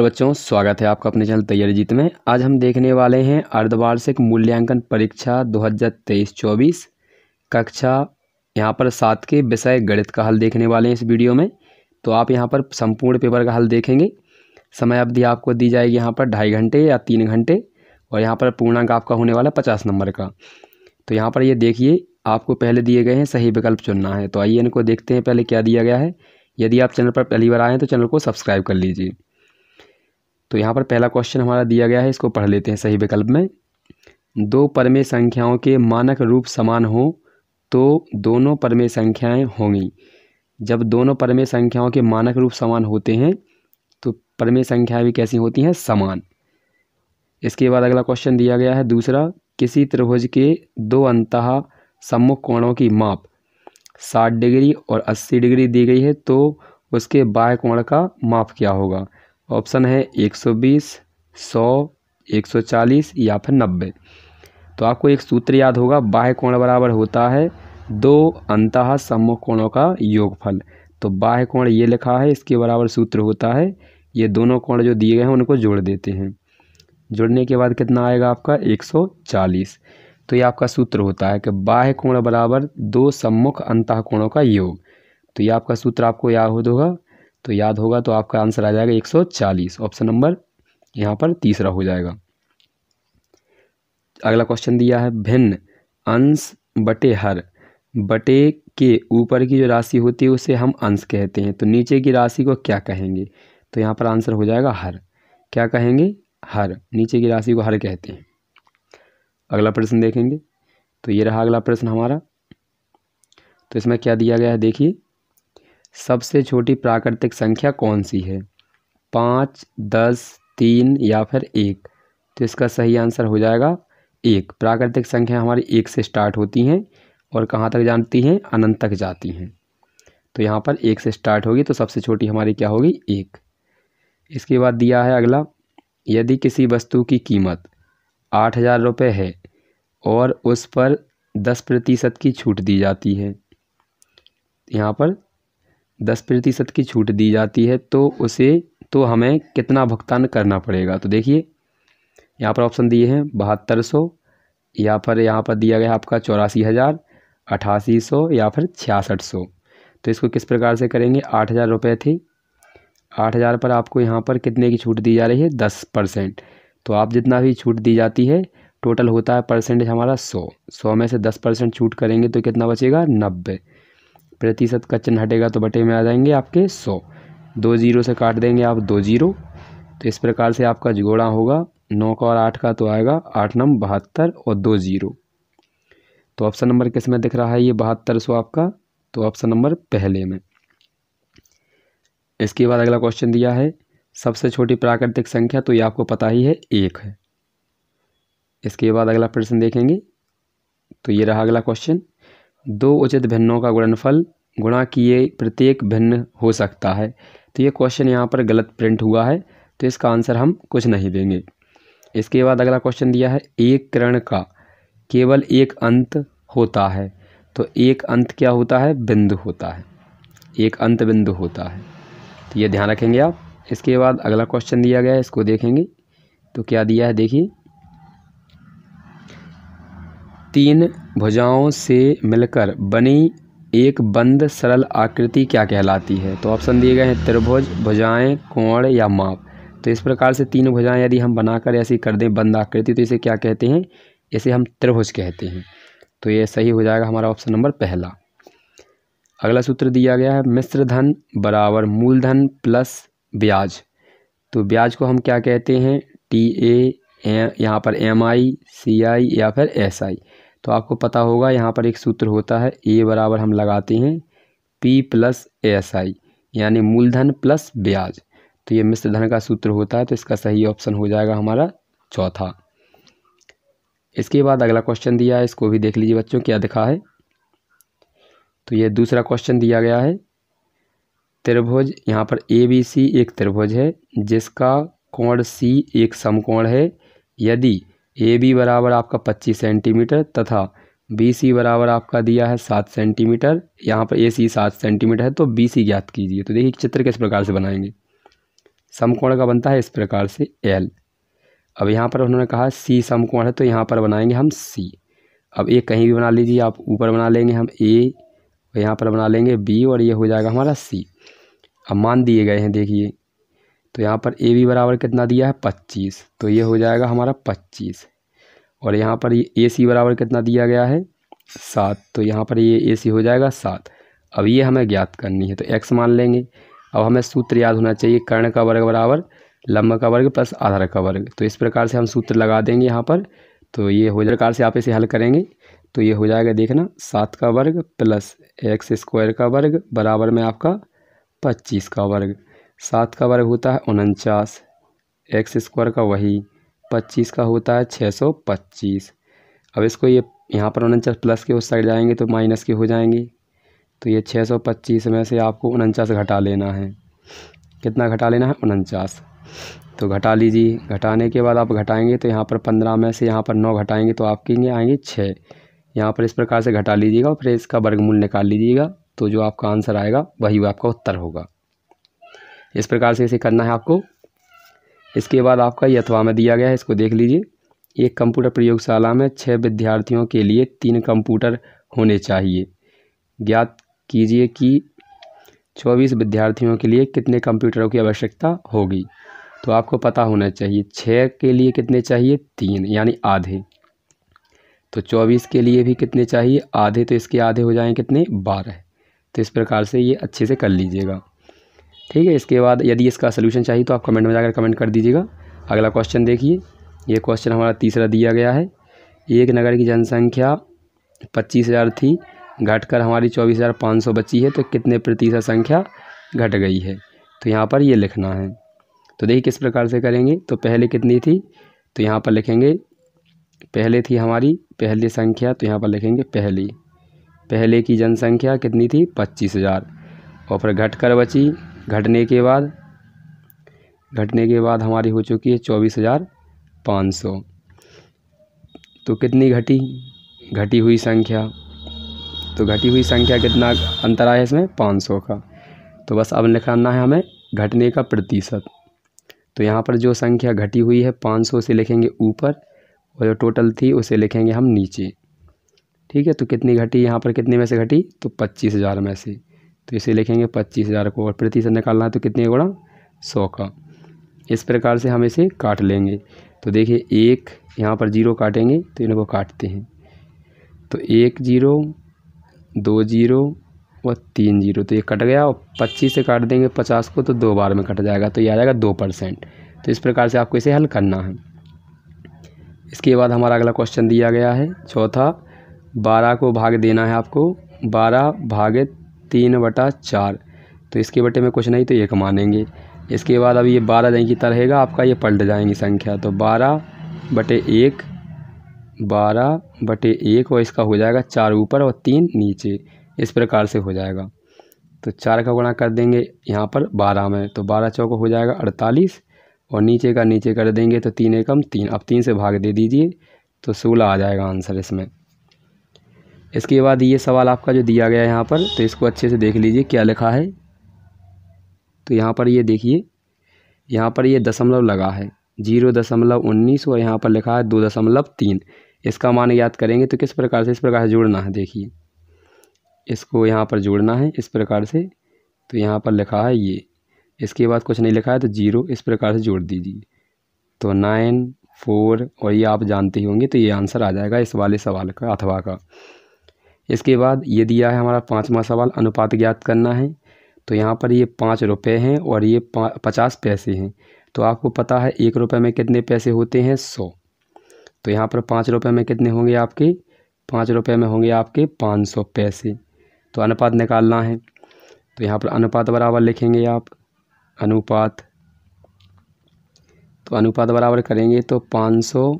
hello बच्चों स्वागत है आपका अपने चैनल तैयारी जीत में आज हम देखने वाले हैं अर्धवार्षिक मूल्यांकन परीक्षा 2023-24 कक्षा यहाँ पर सात के विषय गणित का हल देखने वाले हैं इस वीडियो में तो आप यहाँ पर संपूर्ण पेपर का हल देखेंगे समय अवधि आपको दी जाएगी यहाँ पर ढाई घंटे या तीन घंटे और यहाँ पर पूर्णांक आपका होने वाला पचास नंबर का तो यहाँ पर ये यह देखिए आपको पहले दिए गए हैं सही विकल्प चुनना है तो आइए इनको देखते हैं पहले क्या दिया गया है यदि आप चैनल पर पहली बार आए हैं तो चैनल को सब्सक्राइब कर लीजिए तो यहाँ पर पहला क्वेश्चन हमारा दिया गया है इसको पढ़ लेते हैं सही विकल्प में दो परमे संख्याओं के मानक रूप समान हों तो दोनों परमे संख्याएं होंगी जब दोनों परमे संख्याओं के मानक रूप समान होते हैं तो परमे संख्याएं भी कैसी होती हैं समान इसके बाद अगला क्वेश्चन दिया गया है दूसरा किसी त्रिभुज के दो अंत सम्मुख कोणों की माप साठ डिग्री और अस्सी डिग्री दी गई है तो उसके बाह कोण का माप क्या होगा ऑप्शन है 120, 100, 140 या फिर 90 तो आपको एक सूत्र याद होगा बाह्य कोण बराबर होता है दो अंत सम्मुख कोणों का योगफल तो बाह्य कोण ये लिखा है इसके बराबर सूत्र होता है ये दोनों कोण जो दिए गए हैं उनको जोड़ देते हैं जोड़ने के बाद कितना आएगा आपका 140 तो ये आपका सूत्र होता है कि बाह्य कोण बराबर दो सम्मुख अंत कोणों का योग तो ये आपका सूत्र आपको याद होगा तो याद होगा तो आपका आंसर आ जाएगा 140 ऑप्शन नंबर यहाँ पर तीसरा हो जाएगा अगला क्वेश्चन दिया है भिन्न अंश बटे हर बटे के ऊपर की जो राशि होती है उसे हम अंश कहते हैं तो नीचे की राशि को क्या कहेंगे तो यहाँ पर आंसर हो जाएगा हर क्या कहेंगे हर नीचे की राशि को हर कहते हैं अगला प्रश्न देखेंगे तो ये रहा अगला प्रश्न हमारा तो इसमें क्या दिया गया है देखिए सबसे छोटी प्राकृतिक संख्या कौन सी है पाँच दस तीन या फिर एक तो इसका सही आंसर हो जाएगा एक प्राकृतिक संख्या हमारी एक से स्टार्ट होती हैं और कहाँ तक जानती हैं अनंत तक जाती हैं तो यहाँ पर एक से स्टार्ट होगी तो सबसे छोटी हमारी क्या होगी एक इसके बाद दिया है अगला यदि किसी वस्तु की कीमत आठ हज़ार रुपये है और उस पर दस प्रतिशत की छूट दी जाती है यहाँ पर दस प्रतिशत की छूट दी जाती है तो उसे तो हमें कितना भुगतान करना पड़ेगा तो देखिए यहाँ पर ऑप्शन दिए हैं बहत्तर सौ या फिर यहाँ पर दिया गया आपका चौरासी हज़ार अठासी सौ या फिर छियासठ सौ तो इसको किस प्रकार से करेंगे आठ हज़ार रुपये थे आठ हज़ार पर आपको यहाँ पर कितने की छूट दी जा रही है दस परसेंट तो आप जितना भी छूट दी जाती है टोटल होता है परसेंटेज हमारा सौ सौ में से दस परसेंट छूट करेंगे तो कितना बचेगा नब्बे प्रतिशत का चिन्ह हटेगा तो बटे में आ जाएंगे आपके सौ दो जीरो से काट देंगे आप दो जीरो तो इस प्रकार से आपका जोड़ा होगा नौ का और आठ का तो आएगा आठ नम बहत्तर और दो जीरो तो ऑप्शन नंबर किस में दिख रहा है ये बहत्तर सौ आपका तो ऑप्शन नंबर पहले में इसके बाद अगला क्वेश्चन दिया है सबसे छोटी प्राकृतिक संख्या तो ये आपको पता ही है एक है इसके बाद अगला प्रश्न देखेंगे तो ये रहा अगला क्वेश्चन दो उचित भिन्नों का गुणनफल गुणा किए प्रत्येक भिन्न हो सकता है तो ये क्वेश्चन यहाँ पर गलत प्रिंट हुआ है तो इसका आंसर हम कुछ नहीं देंगे इसके बाद अगला क्वेश्चन दिया है एक किरण का केवल एक अंत होता है तो एक अंत क्या होता है बिंदु होता है एक अंत बिंदु होता है तो ये ध्यान रखेंगे आप इसके बाद अगला क्वेश्चन दिया गया है इसको देखेंगे तो क्या दिया है देखिए तीन भुजाओं से मिलकर बनी एक बंद सरल आकृति क्या कहलाती है तो ऑप्शन दिए गए हैं त्रिभुज भुजाएं कोण या माप तो इस प्रकार से तीन भुजाएं यदि हम बनाकर ऐसी कर दें बंद आकृति तो इसे क्या कहते हैं इसे हम त्रिभुज कहते हैं तो ये सही हो जाएगा हमारा ऑप्शन नंबर पहला अगला सूत्र दिया गया है मिश्र धन बराबर मूलधन प्लस ब्याज तो ब्याज को हम क्या कहते हैं टी ए यहाँ पर एम आई सी आई या फिर एस आई तो आपको पता होगा यहाँ पर एक सूत्र होता है ए बराबर हम लगाते हैं पी प्लस एस आई यानी मूलधन प्लस ब्याज तो ये मिश्र धन का सूत्र होता है तो इसका सही ऑप्शन हो जाएगा हमारा चौथा इसके बाद अगला क्वेश्चन दिया है इसको भी देख लीजिए बच्चों क्या दिखा है तो ये दूसरा क्वेश्चन दिया गया है त्रिभुज यहाँ पर ए बी सी एक त्रिभुज है जिसका कोण सी एक समकोण है यदि ए बी बराबर आपका पच्चीस सेंटीमीटर तथा बी सी बराबर आपका दिया है सात सेंटीमीटर यहाँ पर ए सी सात सेंटीमीटर है तो बी सी ज्ञात कीजिए तो देखिए चित्र किस प्रकार से बनाएंगे समकोण का बनता है इस प्रकार से एल अब यहाँ पर उन्होंने कहा सी समकोण है तो यहाँ पर बनाएंगे हम सी अब ये कहीं भी बना लीजिए आप ऊपर बना लेंगे हम ए यहाँ पर बना लेंगे बी और ये हो जाएगा हमारा सी अब मान दिए गए हैं देखिए तो यहाँ पर ए बी बराबर कितना दिया है पच्चीस तो ये हो जाएगा हमारा पच्चीस और यहाँ पर ए सी बराबर कितना दिया गया है सात तो यहाँ पर ये ए सी हो जाएगा सात अब ये हमें ज्ञात करनी है तो एक्स मान लेंगे अब हमें सूत्र याद होना चाहिए कर्ण का वर्ग बराबर लंब का वर्ग प्लस आधार का वर्ग तो इस प्रकार से हम सूत्र लगा देंगे यहाँ पर तो ये हो प्रकार से आप इसे हल करेंगे तो ये हो जाएगा देखना सात का वर्ग प्लस एक्स स्क्वायर का वर्ग बराबर में आपका पच्चीस का वर्ग सात का वर्ग होता है उनचास एक्स स्क्वायर का वही पच्चीस का होता है छः सौ पच्चीस अब इसको ये यहाँ पर उनचास प्लस के उस साइड जाएंगे तो माइनस के हो जाएंगे तो ये छः सौ पच्चीस में से आपको उनचास घटा लेना है कितना घटा लेना है उनचास तो घटा लीजिए घटाने के बाद आप घटाएंगे तो यहाँ पर पंद्रह में से यहाँ पर नौ घटाएंगे तो आपके लिए आएंगे छः यहाँ पर इस प्रकार से घटा लीजिएगा फिर इसका वर्गमूल निकाल लीजिएगा तो जो आपका आंसर आएगा वही आपका उत्तर होगा इस प्रकार से इसे करना है आपको इसके बाद आपका यथवा में दिया गया है इसको देख लीजिए एक कंप्यूटर प्रयोगशाला में छः विद्यार्थियों के लिए तीन कंप्यूटर होने चाहिए ज्ञात कीजिए कि चौबीस विद्यार्थियों के लिए कितने कंप्यूटरों की आवश्यकता होगी तो आपको पता होना चाहिए छः के लिए कितने चाहिए तीन यानी आधे तो चौबीस के लिए भी कितने चाहिए आधे तो इसके आधे हो जाएँ कितने बारह तो इस प्रकार से ये अच्छे से कर लीजिएगा ठीक है इसके बाद यदि इसका सलूशन चाहिए तो आप कमेंट में जाकर कमेंट कर दीजिएगा अगला क्वेश्चन देखिए ये क्वेश्चन हमारा तीसरा दिया गया है एक नगर की जनसंख्या पच्चीस हज़ार थी घटकर हमारी चौबीस हज़ार पाँच सौ बची है तो कितने प्रतिशत संख्या घट गई है तो यहाँ पर ये लिखना है तो देखिए किस प्रकार से करेंगे तो पहले कितनी थी तो यहाँ पर लिखेंगे पहले थी हमारी पहली संख्या तो यहाँ पर लिखेंगे पहली पहले की जनसंख्या कितनी थी पच्चीस हज़ार और फिर घटकर बची घटने के बाद घटने के बाद हमारी हो चुकी है चौबीस हज़ार पाँच सौ तो कितनी घटी घटी हुई संख्या तो घटी हुई संख्या कितना अंतर आया इसमें पाँच सौ का तो बस अब निकालना है हमें घटने का प्रतिशत तो यहाँ पर जो संख्या घटी हुई है पाँच सौ से लिखेंगे ऊपर और जो टोटल थी उसे लिखेंगे हम नीचे ठीक है तो कितनी घटी यहाँ पर कितने में से घटी तो पच्चीस हज़ार में से तो इसे लिखेंगे पच्चीस हज़ार को और प्रतिशत निकालना है तो कितने गुणा सौ का इस प्रकार से हम इसे काट लेंगे तो देखिए एक यहाँ पर जीरो काटेंगे तो इनको काटते हैं तो एक जीरो दो जीरो और तीन जीरो तो ये कट गया और पच्चीस से काट देंगे पचास को तो दो बार में कट जाएगा तो ये आ जाएगा दो परसेंट तो इस प्रकार से आपको इसे हल करना है इसके बाद हमारा अगला क्वेश्चन दिया गया है चौथा बारह को भाग देना है आपको बारह भागित तीन बटा चार तो इसके बटे में कुछ नहीं तो एक मानेंगे इसके बाद अब ये बारह जाएंगी रहेगा आपका ये पलट जाएंगी संख्या तो बारह बटे एक बारह बटे एक और इसका हो जाएगा चार ऊपर और तीन नीचे इस प्रकार से हो जाएगा तो चार का गुणा कर देंगे यहाँ पर बारह में तो बारह चौक हो जाएगा अड़तालीस और नीचे का नीचे कर देंगे तो तीन एकम तीन अब तीन से भाग दे दीजिए तो सोलह आ जाएगा आंसर इसमें इसके बाद ये सवाल आपका जो दिया गया है यहाँ पर तो इसको अच्छे से देख लीजिए क्या लिखा है तो यहाँ पर ये देखिए यहाँ पर ये दशमलव लगा है जीरो दशमलव उन्नीस और यहाँ पर लिखा है दो दशमलव तीन इसका मान याद करेंगे तो किस प्रकार से इस प्रकार से जोड़ना है देखिए इसको यहाँ पर जोड़ना है इस प्रकार से तो यहाँ पर लिखा है ये इसके बाद कुछ नहीं लिखा है तो जीरो इस प्रकार से जोड़ दीजिए तो नाइन फोर और ये आप जानते ही होंगे तो ये आंसर आ जाएगा इस वाले सवाल का अथवा का इसके बाद ये दिया है हमारा पाँचवा सवाल अनुपात ज्ञात करना है तो यहाँ पर ये पाँच रुपये हैं और ये पचास पैसे हैं तो आपको पता है एक रुपये में कितने पैसे होते हैं सौ तो यहाँ पर पाँच रुपये में कितने होंगे आपके पाँच रुपये में होंगे आपके पाँच सौ पैसे तो अनुपात निकालना है तो यहाँ पर अनुपात बराबर लिखेंगे आप अनुपात तो अनुपात बराबर करेंगे तो पाँच सौ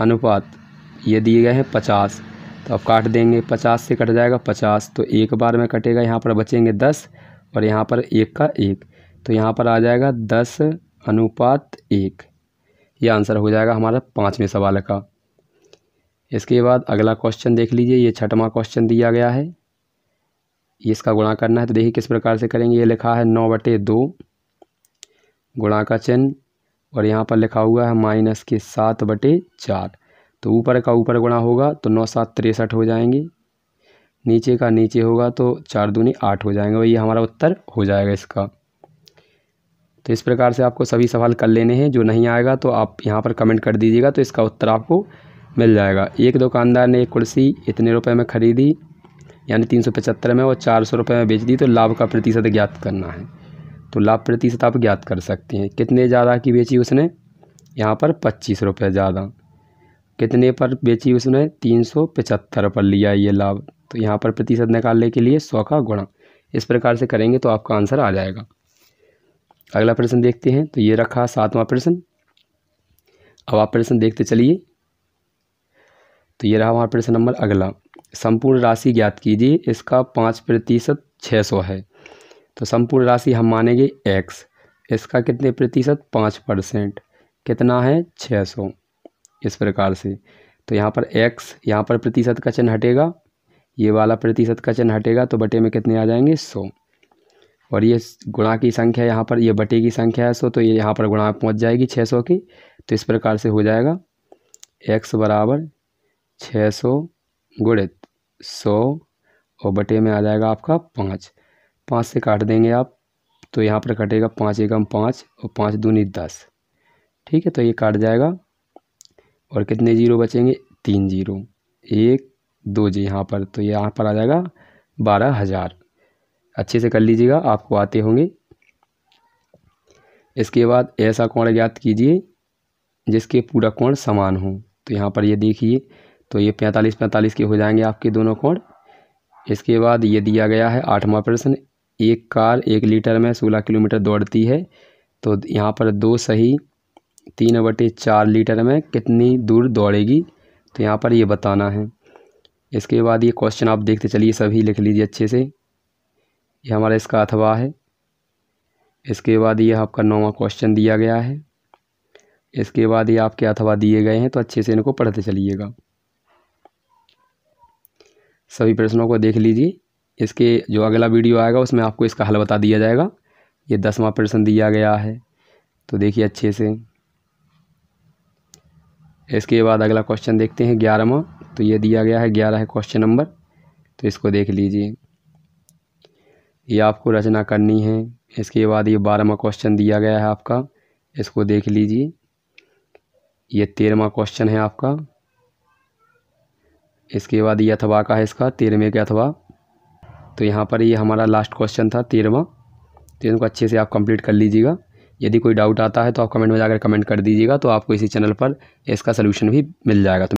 अनुपात ये दिए गए हैं पचास तो अब काट देंगे पचास से कट जाएगा पचास तो एक बार में कटेगा यहाँ पर बचेंगे दस और यहाँ पर एक का एक तो यहाँ पर आ जाएगा दस अनुपात एक ये आंसर हो जाएगा हमारा पाँचवें सवाल का इसके बाद अगला क्वेश्चन देख लीजिए ये छठवां क्वेश्चन दिया गया है इसका गुणा करना है तो देखिए किस प्रकार से करेंगे ये लिखा है नौ बटे दो गुणा का चिन्ह और यहाँ पर लिखा हुआ है माइनस के सात बटे चार तो ऊपर का ऊपर गुणा होगा तो नौ सात तिरसठ हो जाएंगे नीचे का नीचे होगा तो चार दूनी आठ हो जाएंगे वही हमारा उत्तर हो जाएगा इसका तो इस प्रकार से आपको सभी सवाल कर लेने हैं जो नहीं आएगा तो आप यहाँ पर कमेंट कर दीजिएगा तो इसका उत्तर आपको मिल जाएगा एक दुकानदार ने एक कुर्सी इतने रुपए में ख़रीदी यानी तीन सौ पचहत्तर में और चार सौ रुपये में बेच दी तो लाभ का प्रतिशत ज्ञात करना है तो लाभ प्रतिशत आप ज्ञात कर सकते हैं कितने ज़्यादा की बेची उसने यहाँ पर पच्चीस रुपये ज़्यादा कितने पर बेची उसने तीन सौ पचहत्तर पर लिया ये लाभ तो यहाँ पर प्रतिशत निकालने के लिए सौ का गुणा इस प्रकार से करेंगे तो आपका आंसर आ जाएगा अगला प्रश्न देखते हैं तो ये रखा सातवां प्रश्न अब आप प्रश्न देखते चलिए तो ये रहा हमारा प्रश्न नंबर अगला संपूर्ण राशि ज्ञात कीजिए इसका पाँच प्रतिशत छः सौ है तो संपूर्ण राशि हम मानेंगे एक्स इसका कितने प्रतिशत पाँच परसेंट कितना है छः सौ इस प्रकार से तो यहाँ पर x यहाँ पर प्रतिशत का चिन्ह हटेगा ये वाला प्रतिशत का चिन्ह हटेगा तो बटे में कितने आ जाएंगे सौ और ये गुणा की संख्या यहाँ पर ये बटे की संख्या है सौ तो ये यहाँ पर गुणा पहुँच जाएगी छः सौ की तो इस प्रकार से हो जाएगा एक्स बराबर छः सौ गुणित सौ और बटे में आ जाएगा आपका पाँच पाँच से काट देंगे आप तो यहाँ पर कटेगा पाँच एकम पाँच और पाँच दूनी दस ठीक है तो ये काट जाएगा और कितने जीरो बचेंगे तीन जीरो एक दो जी यहाँ पर तो यहाँ पर आ जाएगा बारह हज़ार अच्छे से कर लीजिएगा आपको आते होंगे इसके बाद ऐसा कोण ज्ञात कीजिए जिसके पूरा कोण समान हो तो यहाँ पर ये देखिए तो ये पैंतालीस पैंतालीस के हो जाएंगे आपके दोनों कोण इसके बाद ये दिया गया है आठवां प्रश्न एक कार एक लीटर में सोलह किलोमीटर दौड़ती है तो यहाँ पर दो सही तीन बटे चार लीटर में कितनी दूर दौड़ेगी तो यहाँ पर ये बताना है इसके बाद ये क्वेश्चन आप देखते चलिए सभी लिख लीजिए अच्छे से ये हमारा इसका अथवा है इसके बाद ये आपका नौवा क्वेश्चन दिया गया है इसके बाद ये आपके अथवा दिए गए हैं तो अच्छे से इनको पढ़ते चलिएगा सभी प्रश्नों को देख लीजिए इसके जो अगला वीडियो आएगा उसमें आपको इसका हल बता दिया जाएगा ये दसवां प्रश्न दिया गया है तो देखिए अच्छे से इसके बाद अगला क्वेश्चन देखते हैं ग्यारहवा तो ये दिया गया है ग्यारह है क्वेश्चन नंबर तो इसको देख लीजिए ये आपको रचना करनी है इसके बाद ये बारहवा क्वेश्चन दिया गया है आपका इसको देख लीजिए ये तेरहवा क्वेश्चन है आपका इसके बाद ये अथवा का है इसका तेरहवें के अथवा तो यहाँ पर ये हमारा लास्ट क्वेश्चन था तेरहवा तो इनको अच्छे से आप कंप्लीट कर लीजिएगा यदि कोई डाउट आता है तो आप कमेंट में जाकर कमेंट कर दीजिएगा तो आपको इसी चैनल पर इसका सोल्यूशन भी मिल जाएगा